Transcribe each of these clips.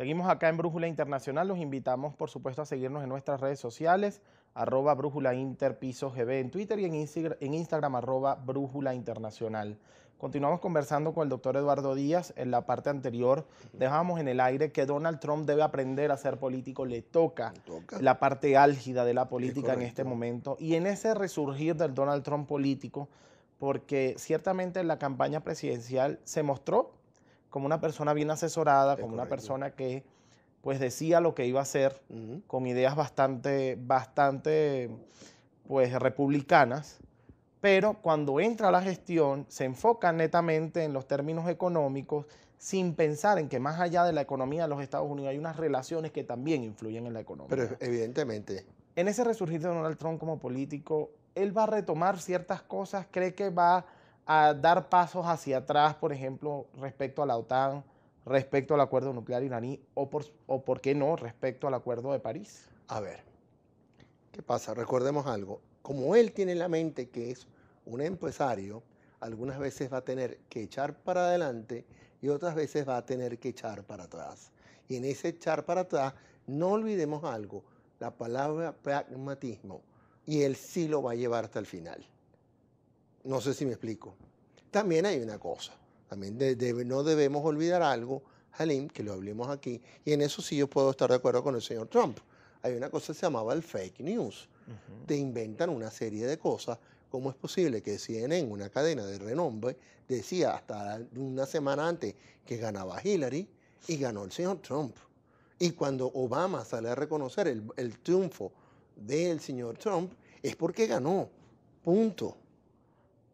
Seguimos acá en Brújula Internacional. Los invitamos, por supuesto, a seguirnos en nuestras redes sociales, arroba Brújula Interpiso GB en Twitter y en, Instagram, en arroba Brújula Internacional. Continuamos conversando con el doctor Eduardo Díaz. En la parte anterior dejamos en el aire que Donald Trump debe aprender a ser político. Le toca, la parte álgida de la política en este momento. Y en ese resurgir del Donald Trump político, porque ciertamente en la campaña presidencial se mostró como una persona bien asesorada, como una persona que pues decía lo que iba a hacer, con ideas bastante, bastante pues republicanas, pero cuando entra a la gestión se enfoca netamente en los términos económicos sin pensar en que más allá de la economía de los Estados Unidos hay unas relaciones que también influyen en la economía. Pero evidentemente. En ese resurgir de Donald Trump como político, él va a retomar ciertas cosas, cree que va a dar pasos hacia atrás, por ejemplo, respecto a la OTAN, respecto al acuerdo nuclear iraní o por, o por qué no respecto al acuerdo de París? A ver, ¿qué pasa? Recordemos algo. Como él tiene en la mente que es un empresario, algunas veces va a tener que echar para adelante y otras veces va a tener que echar para atrás. Y en ese echar para atrás, no olvidemos algo, la palabra pragmatismo, y él sí lo va a llevar hasta el final. No sé si me explico. También hay una cosa, también no debemos olvidar algo, Halim, que lo hablemos aquí, y en eso sí yo puedo estar de acuerdo con el señor Trump. Hay una cosa que se llamaba el fake news. Te inventan una serie de cosas. ¿Cómo es posible que CNN, una cadena de renombre, decía hasta una semana antes que ganaba Hillary y ganó el señor Trump? Y cuando Obama sale a reconocer el triunfo del señor Trump, es porque ganó. Punto.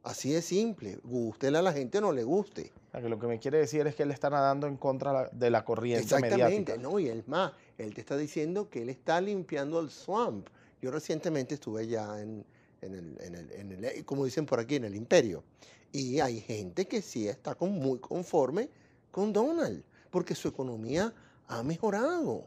Así de simple. Gustele a la gente o no le guste. lo que me quiere decir es que él está nadando en contra de la corriente Exactamente, no, y es más, él te está diciendo que él está limpiando el swamp. Yo recientemente estuve ya, en, el, en, el, en el, eh, como dicen por aquí, en el imperio. Y hay gente que sí está con, muy conforme con Donald, porque su economía ha mejorado.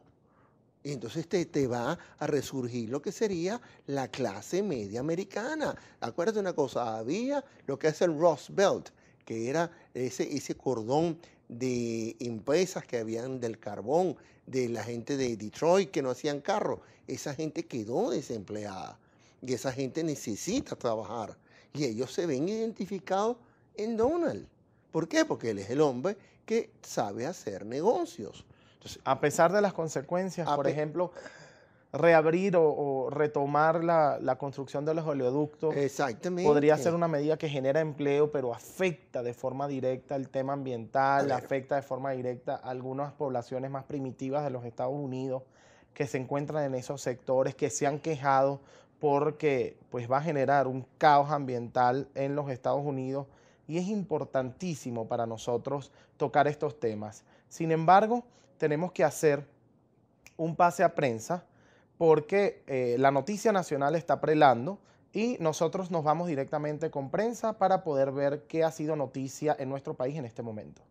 Y entonces te, va a resurgir lo que sería la clase media americana. Acuérdate una cosa, había lo que es el Roosevelt, que era ese, ese cordón de empresas que habían del carbón, de la gente de Detroit que no hacían carro. Esa gente quedó desempleada y esa gente necesita trabajar. Y ellos se ven identificados en Donald. ¿Por qué? Porque él es el hombre que sabe hacer negocios a pesar de las consecuencias, por ejemplo, reabrir o, retomar la, construcción de los oleoductos podría ser una medida que genera empleo, pero afecta de forma directa el tema ambiental, afecta de forma directa a algunas poblaciones más primitivas de los Estados Unidos que se encuentran en esos sectores, que se han quejado porque pues, va a generar un caos ambiental en los Estados Unidos y es importantísimo para nosotros tocar estos temas. Sin embargo, tenemos que hacer un pase a prensa porque eh, la noticia nacional está prelando y nosotros nos vamos directamente con prensa para poder ver qué ha sido noticia en nuestro país en este momento.